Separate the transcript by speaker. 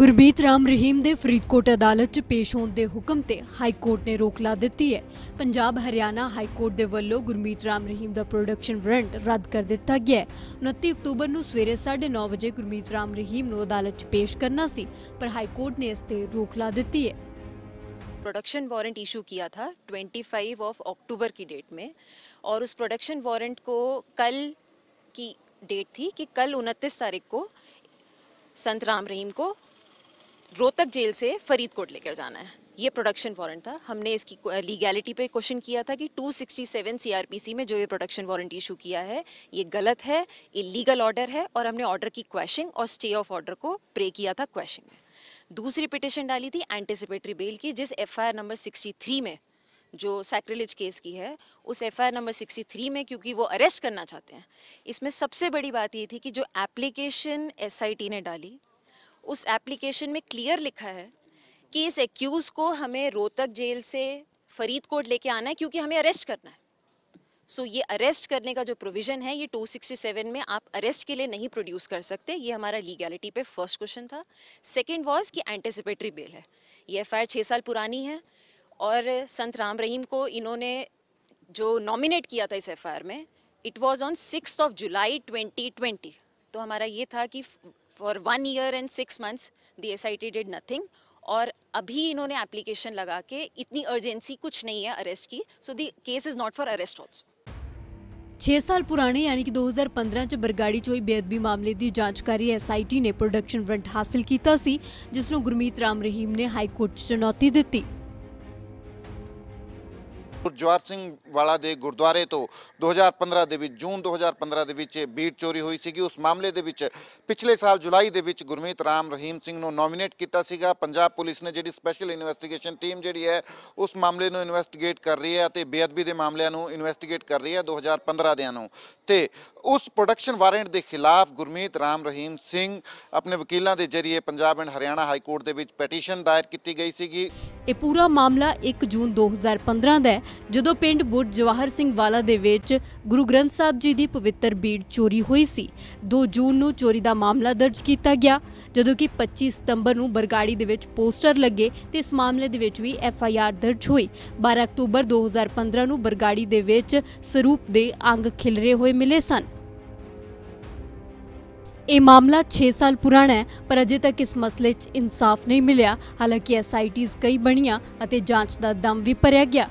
Speaker 1: ਗੁਰਮੀਤ ਰਾਮ ਰਹੀਮ ਦੇ ਫਰੀਦਕੋਟ ਅਦਾਲਤ 'ਚ ਪੇਸ਼ ਹੋਣ ਦੇ ਹੁਕਮ ਤੇ ਹਾਈ ਕੋਰਟ ਨੇ ਰੋਕ ਲਾ ਦਿੱਤੀ ਹੈ ਪੰਜਾਬ ਹਰਿਆਣਾ ਹਾਈ ਕੋਰਟ ਦੇ ਵੱਲੋਂ ਗੁਰਮੀਤ ਰਾਮ ਰਹੀਮ ਦਾ ਪ੍ਰੋਡਕਸ਼ਨ ਵਾਰੰਟ ਰੱਦ ਕਰ ਦਿੱਤਾ ਗਿਆ ਹੈ 29 ਅਕਤੂਬਰ ਨੂੰ ਸਵੇਰੇ 9:30 ਵਜੇ ਗੁਰਮੀਤ ਰਾਮ ਰਹੀਮ ਨੂੰ ਅਦਾਲਤ 'ਚ ਪੇਸ਼ ਕਰਨਾ ਸੀ ਪਰ ਹਾਈ ਕੋਰਟ ਨੇ ਇਸ ਤੇ ਰੋਕ ਲਾ ਦਿੱਤੀ ਹੈ
Speaker 2: प्रोडक्शन वारंट इशू किया था 25 ऑफ अक्टूबर की डेट में और उस प्रोडक्शन वारंट को कल की डेट थी कि कल 29 तारीख को संत राम रहीम को रोहतक जेल से फरीदकोट लेकर जाना है ये प्रोडक्शन वारंट था हमने इसकी लीगैलिटी पे क्वेश्चन किया था कि 267 सीआरपीसी में जो ये प्रोडक्शन वारंट इशू किया है ये गलत है इलीगल ऑर्डर है और हमने ऑर्डर की क्वेश्चन और स्टे ऑफ ऑर्डर को प्रे किया था क्वेश्चन में दूसरी पिटिशन डाली थी एंटिसिपेटरी बेल की जिस एफ नंबर सिक्सटी में जो सैक्रिलिज केस की है उस एफ नंबर सिक्सटी में क्योंकि वो अरेस्ट करना चाहते हैं इसमें सबसे बड़ी बात ये थी कि जो एप्लीकेशन एस ने डाली उस एप्लीकेशन में क्लियर लिखा है कि इस एक्यूज़ को हमें रोहतक जेल से फरीदकोट लेके आना है क्योंकि हमें अरेस्ट करना है सो so, ये अरेस्ट करने का जो प्रोविज़न है ये 267 में आप अरेस्ट के लिए नहीं प्रोड्यूस कर सकते ये हमारा लीगैलिटी पे फर्स्ट क्वेश्चन था सेकंड वाज कि एंटिसिपेटरी बेल है ये एफ आई छः साल पुरानी है और संत राम रहीम को इन्होंने जो नॉमिनेट किया था इस एफ में it was on six of July twenty तो हमारा ये था कि for one year and six months the S I T did nothing और अभी इन्होंने एप्लीकेशन लगा के इतनी अर्जेंसी कुछ नहीं है अरेस्ट की so the case is not for arrest also
Speaker 1: छे साल पुराने यानी कि 2015 हज़ार पंद्रह ਚ ਹੋਈ ਬੇਅਦਬੀ ਮਾਮਲੇ ਦੀ ਜਾਂਚ ਕਰ एस आई टी ने प्रोडक्शन ਹਾਸਲ हासिल किया जिसनों गुरमीत राम रहीम ने ਨੇ ਹਾਈ ਕੋਰਟ ਚ
Speaker 3: ਜਵਾਰ ਸਿੰਘ ਵਾਲਾ ਦੇ ਗੁਰਦੁਆਰੇ ਤੋਂ 2015 ਦੇ ਵਿੱਚ ਜੂਨ 2015 ਦੇ ਵਿੱਚ ਬੀਟ ਚੋਰੀ ਹੋਈ ਸੀਗੀ ਉਸ ਮਾਮਲੇ ਦੇ ਵਿੱਚ ਪਿਛਲੇ ਸਾਲ ਜੁਲਾਈ ਦੇ ਵਿੱਚ ਗੁਰਮੀਤ ਰਾਮ ਰਹੀਮ ਸਿੰਘ ਨੂੰ ਨਾਮਿਨੇਟ ਕੀਤਾ ਸੀਗਾ ਪੰਜਾਬ ਪੁਲਿਸ ਨੇ ਜਿਹੜੀ ਸਪੈਸ਼ਲ ਇਨਵੈਸਟੀਗੇਸ਼ਨ ਟੀਮ ਜਿਹੜੀ ਹੈ ਉਸ ਮਾਮਲੇ ਨੂੰ ਇਨਵੈਸਟੀਗੇਟ ਕਰ ਰਹੀ ਹੈ ਅਤੇ ਬੇਅਦਬੀ ਦੇ ਮਾਮਲਿਆਂ ਨੂੰ ਇਨਵੈਸਟੀਗੇਟ ਕਰ ਰਹੀ ਹੈ 2015 ਦਿਆਂ ਨੂੰ ਤੇ ਉਸ ਪ੍ਰੋਡਕਸ਼ਨ ਵਾਰੰਟ ਦੇ ਖਿਲਾਫ ਗੁਰਮੀਤ ਰਾਮ ਰਹੀਮ ਸਿੰਘ ਆਪਣੇ ਵਕੀਲਾਂ ਦੇ ਜ਼ਰੀਏ Punjab and Haryana high court ਦੇ ਵਿੱਚ ਪਟੀਸ਼ਨ ਦਾਇਰ ਕੀਤੀ ਗਈ ਸੀਗੀ
Speaker 1: ਇਹ ਪੂਰਾ ਮਾਮਲਾ 1 ਜੂਨ 2015 ਦਾ ਹੈ ਜਦੋਂ ਪਿੰਡ ਬੁੱਢ ਜਵਾਹਰ ਸਿੰਘ ਵਾਲਾ ਦੇ ਵਿੱਚ ਗੁਰੂ ਗ੍ਰੰਥ ਸਾਹਿਬ ਜੀ ਦੀ ਪਵਿੱਤਰ ਬੀੜ ਚੋਰੀ ਹੋਈ ਸੀ 2 ਜੂਨ ਨੂੰ ਚੋਰੀ ਦਾ ਮਾਮਲਾ ਦਰਜ ਕੀਤਾ ਗਿਆ ਜਦੋਂ ਕਿ 25 ਸਤੰਬਰ ਨੂੰ ਬਰਗਾੜੀ ਦੇ ਵਿੱਚ ਪੋਸਟਰ ਲੱਗੇ ਤੇ ਇਸ ਮਾਮਲੇ ਦੇ ਵਿੱਚ ਵੀ ਐਫ ਆਈ ਆਰ ਦਰਜ ਹੋਈ 12 ਅਕਤੂਬਰ 2015 ਨੂੰ ਬਰਗਾੜੀ ਦੇ ਵਿੱਚ ਸਰੂਪ ਦੇ ਅੰਗ ਖਿਲਰੇ ਹੋਏ ਮਿਲੇ ਸਨ ਇਹ ਮਾਮਲਾ 6 ਸਾਲ ਪੁਰਾਣਾ ਹੈ ਪਰ ਅਜੇ ਤੱਕ ਇਸ ਮਸਲੇ 'ਚ ਇਨਸਾਫ ਨਹੀਂ ਮਿਲਿਆ ਹਾਲਾਂਕਿ ਐਸਆਈਟੀਜ਼ ਕਈ ਬਣੀਆਂ ਅਤੇ ਜਾਂਚ ਦਾ ਦਮ ਵੀ ਭਰਿਆ ਗਿਆ